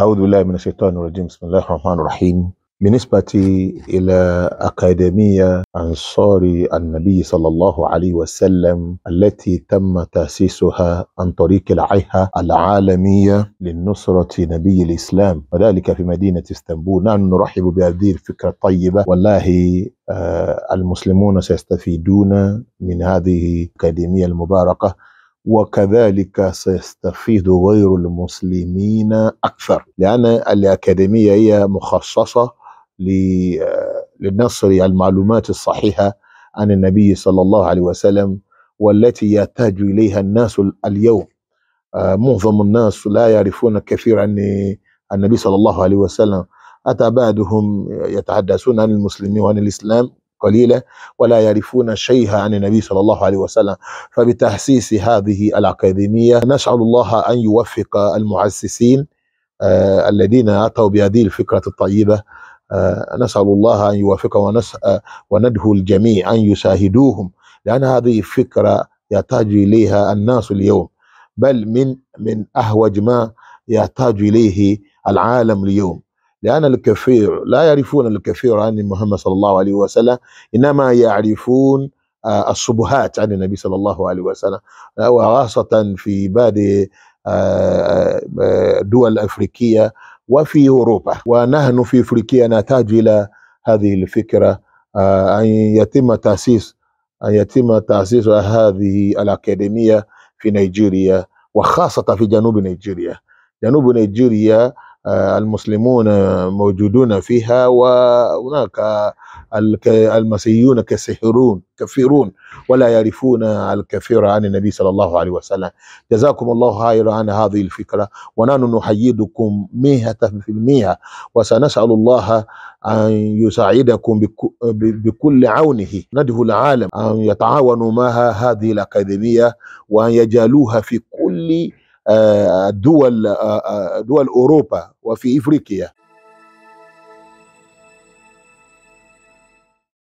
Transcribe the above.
أعوذ بالله من الشيطان الرجيم بسم الله الرحمن الرحيم بالنسبة إلى أكاديمية أنصار النبي صلى الله عليه وسلم التي تم تأسيسها عن طريق العهة العالمية للنصرة نبي الإسلام وذلك في مدينة اسطنبول نحن نرحب بهذه الفكرة الطيبة والله آه، المسلمون سيستفيدون من هذه الأكاديمية المباركة وكذلك سيستفيد غير المسلمين أكثر لأن الأكاديمية هي مخصصة للنصر المعلومات الصحيحة عن النبي صلى الله عليه وسلم والتي يحتاج إليها الناس اليوم آه، معظم الناس لا يعرفون كثير عن النبي صلى الله عليه وسلم أتى بعدهم يتحدثون عن المسلمين وعن الإسلام قليلة ولا يعرفون شيئا عن النبي صلى الله عليه وسلم فبتأسيس هذه الأكاديمية نسأل الله أن يوفق المؤسسين آه الذين أتوا بهذه الفكرة الطيبة آه نسأل الله أن يوفق آه، وندعو الجميع أن يشاهدوهم لأن هذه فكرة يحتاج إليها الناس اليوم بل من من أهوج ما يحتاج إليه العالم اليوم لأن الكثير لا يعرفون الكثير عن محمد صلى الله عليه وسلم إنما يعرفون آه، الشبهات عن النبي صلى الله عليه وسلم وخاصة في بعض الدول آه، آه، الأفريقية وفي أوروبا ونحن في أفريقيا نحتاج إلى هذه الفكرة أن يتم تأسيس أن يتم تأسيس هذه الأكاديمية في نيجيريا وخاصة في جنوب نيجيريا جنوب نيجيريا آه، المسلمون موجودون فيها وهناك المسيحيون كسحرون كفرون ولا يعرفون الكثير عن النبي صلى الله عليه وسلم جزاكم الله خيرا عن هذه الفكرة ونحن نحييكم مئة في المئة وسنسأل الله أن يساعدكم بكل عونه ندعو العالم أن يتعاونوا مع هذه الأكاديمية وأن يجعلوها في كل آه، دول آه، آه، دول اوروبا وفي افريقيا